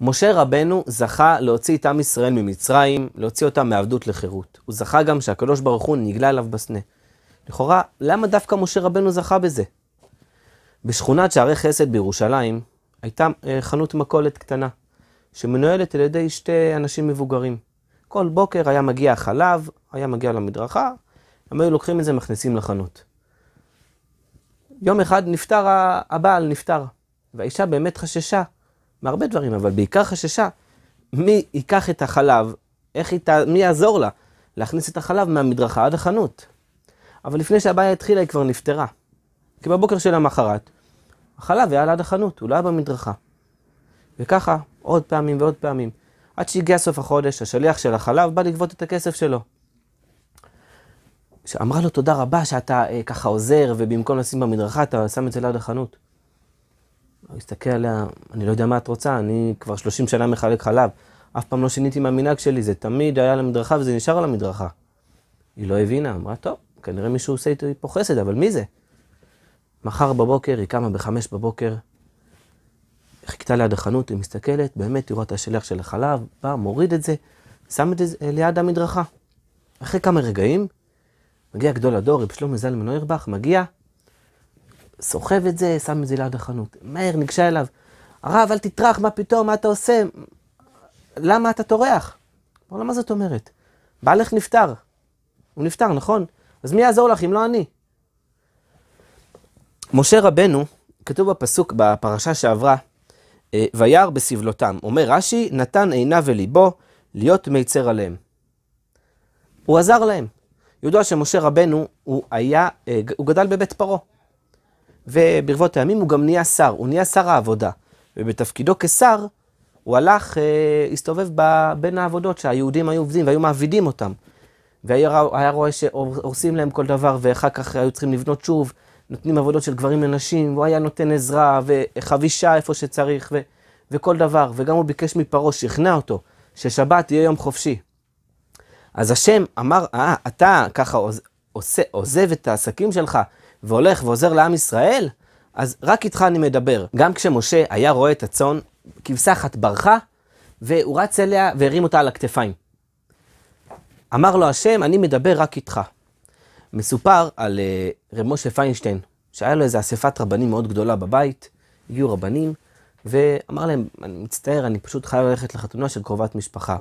משה רבנו זכה להוציא את עם ישראל ממצרים, להוציא אותם מעבדות לחירות. הוא זכה גם שהקדוש ברוך הוא נגלה אליו בסנה. לכאורה, למה דווקא משה רבנו זכה בזה? בשכונת שערי חסד בירושלים הייתה אה, חנות מכולת קטנה, שמנוהלת על ידי שתי אנשים מבוגרים. כל בוקר היה מגיע החלב, היה מגיע למדרכה, הם היו לוקחים את זה, מכניסים לחנות. יום אחד נפטר הבעל, נפטר, והאישה באמת חששה. מהרבה דברים, אבל בעיקר חששה מי ייקח את החלב, איך היא, ת... מי יעזור לה להכניס את החלב מהמדרכה עד החנות. אבל לפני שהבעיה התחילה היא כבר נפתרה. כי בבוקר של המחרת, החלב היה עד החנות, הוא לא היה במדרכה. וככה, עוד פעמים ועוד פעמים. עד שהגיע סוף החודש, השליח של החלב בא לגבות את הכסף שלו. אמרה לו, תודה רבה שאתה אה, ככה עוזר, ובמקום לשים במדרכה, אתה שם את זה ליד החנות. הוא הסתכל עליה, אני לא יודע מה את רוצה, אני כבר 30 שנה מחלק חלב. אף פעם לא שיניתי מהמנהג שלי, זה תמיד היה על המדרכה וזה נשאר על המדרכה. היא לא הבינה, אמרה, טוב, כנראה מישהו עושה איתי פה חסד, אבל מי זה? מחר בבוקר, היא קמה בחמש בבוקר, חיכתה ליד החנות, היא מסתכלת, באמת, היא רואה את השלח של החלב, בא, מוריד את זה, שם את זה אה, ליד המדרכה. אחרי כמה רגעים, מגיע גדול הדור, רב שלמה זלמן אוירבך, מגיע, סוחב את זה, שם את זה ליד החנות. מהר ניגשה אליו, הרב, אל תטרח, מה פתאום, מה אתה עושה? למה אתה טורח? אמר מה זאת אומרת? בעלך נפטר. הוא נפטר, נכון? אז מי יעזור לך אם לא אני? משה רבנו, כתוב בפסוק בפרשה שעברה, אה, וירא בסבלותם. אומר רש"י, נתן עיניו וליבו להיות מיצר עליהם. הוא עזר להם. ידוע שמשה רבנו, הוא היה, אה, הוא גדל בבית פרעה. וברבות הימים הוא גם נהיה שר, הוא נהיה שר העבודה. ובתפקידו כשר, הוא הלך, אה, הסתובב ב, בין העבודות שהיהודים היו עובדים והיו מעבידים אותם. והיה רואה שהורסים להם כל דבר, ואחר כך היו צריכים לבנות שוב, נותנים עבודות של גברים לנשים, והוא היה נותן עזרה, וחבישה איפה שצריך, ו, וכל דבר. וגם הוא ביקש מפרעה, שכנע אותו, ששבת יהיה יום חופשי. אז השם אמר, אה, אתה ככה עוז, עוז, עוזב את העסקים שלך, והולך ועוזר לעם ישראל, אז רק איתך אני מדבר. גם כשמשה היה רואה את הצאן, כבשה אחת ברחה, והוא רץ אליה והרים אותה על הכתפיים. אמר לו השם, אני מדבר רק איתך. מסופר על uh, רב משה פיינשטיין, שהיה לו איזו אספת רבנים מאוד גדולה בבית, הגיעו רבנים, ואמר להם, אני מצטער, אני פשוט חייב ללכת לחתונה של קרובת משפחה.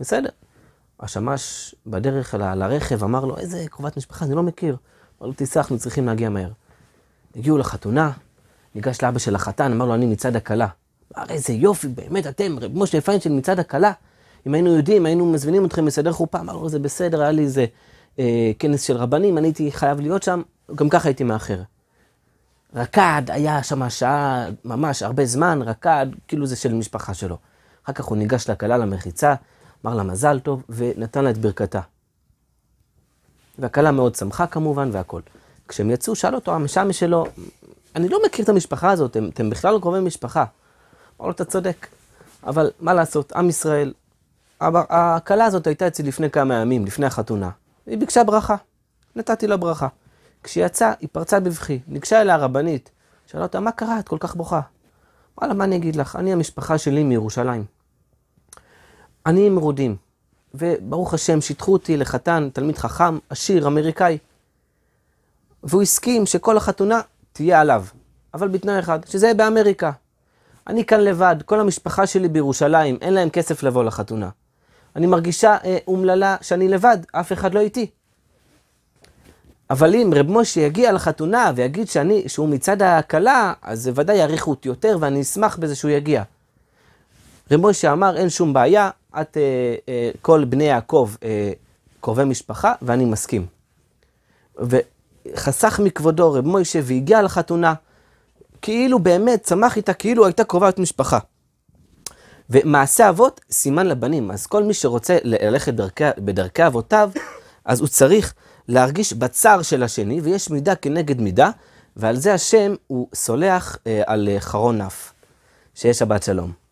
בסדר. השמש בדרך לרכב אמר לו, איזה קרובת משפחה, אני לא מכיר. אמר לו, תיסע, אנחנו צריכים להגיע מהר. הגיעו לחתונה, ניגש לאבא של החתן, אמר לו, אני מצד הכלה. אמר, איזה יופי, באמת אתם, רב משה פיינשטיין מצד הכלה. אם היינו יודעים, היינו מזמינים אתכם לסדר חופה. אמר לו, זה בסדר, היה לי איזה אה, כנס של רבנים, אני הייתי חייב להיות שם, גם ככה הייתי מאחר. רקד, היה שם שעה, ממש הרבה זמן, רקד, כאילו זה של משפחה שלו. אחר כך הוא ניגש לכלה למחיצה, אמר לה מזל טוב, ונתן לה את ברכתה. והכלה מאוד שמחה כמובן והכול. כשהם יצאו, שאל אותו המשעמי שלו, אני לא מכיר את המשפחה הזאת, הם, אתם בכלל לא קרובי משפחה. אמר לו, אתה צודק, אבל מה לעשות, עם ישראל, הכלה הזאת הייתה אצלי לפני כמה ימים, לפני החתונה. היא ביקשה ברכה, נתתי לה ברכה. כשהיא יצאה, היא פרצה בבכי, ניגשה אליה הרבנית, שאלה אותה, מה קרה? את כל כך בוכה. אמרה לה, מה אני אגיד לך? אני, המשפחה שלי מירושלים. אני עם מרודים, וברוך השם, שיתחו אותי לחתן, תלמיד חכם, עשיר, אמריקאי. והוא הסכים שכל החתונה תהיה עליו, אבל בתנאי אחד, שזה יהיה באמריקה. אני כאן לבד, כל המשפחה שלי בירושלים, אין להם כסף לבוא לחתונה. אני מרגישה אה, אומללה שאני לבד, אף אחד לא איתי. אבל אם רב משה יגיע לחתונה ויגיד שאני, שהוא מצד הכלה, אז זה ודאי יעריכו אותי יותר ואני אשמח בזה שהוא יגיע. רב משה אמר, אין שום בעיה, את אה, אה, כל בני יעקב אה, קרובי משפחה, ואני מסכים. וחסך מכבודו רב מוישה והגיע לחתונה, כאילו באמת צמח איתה, כאילו הייתה קרובה קרובת משפחה. ומעשה אבות סימן לבנים, אז כל מי שרוצה ללכת דרכי, בדרכי אבותיו, אז הוא צריך להרגיש בצער של השני, ויש מידה כנגד מידה, ועל זה השם הוא סולח אה, על חרון אף. שיש שבת שלום.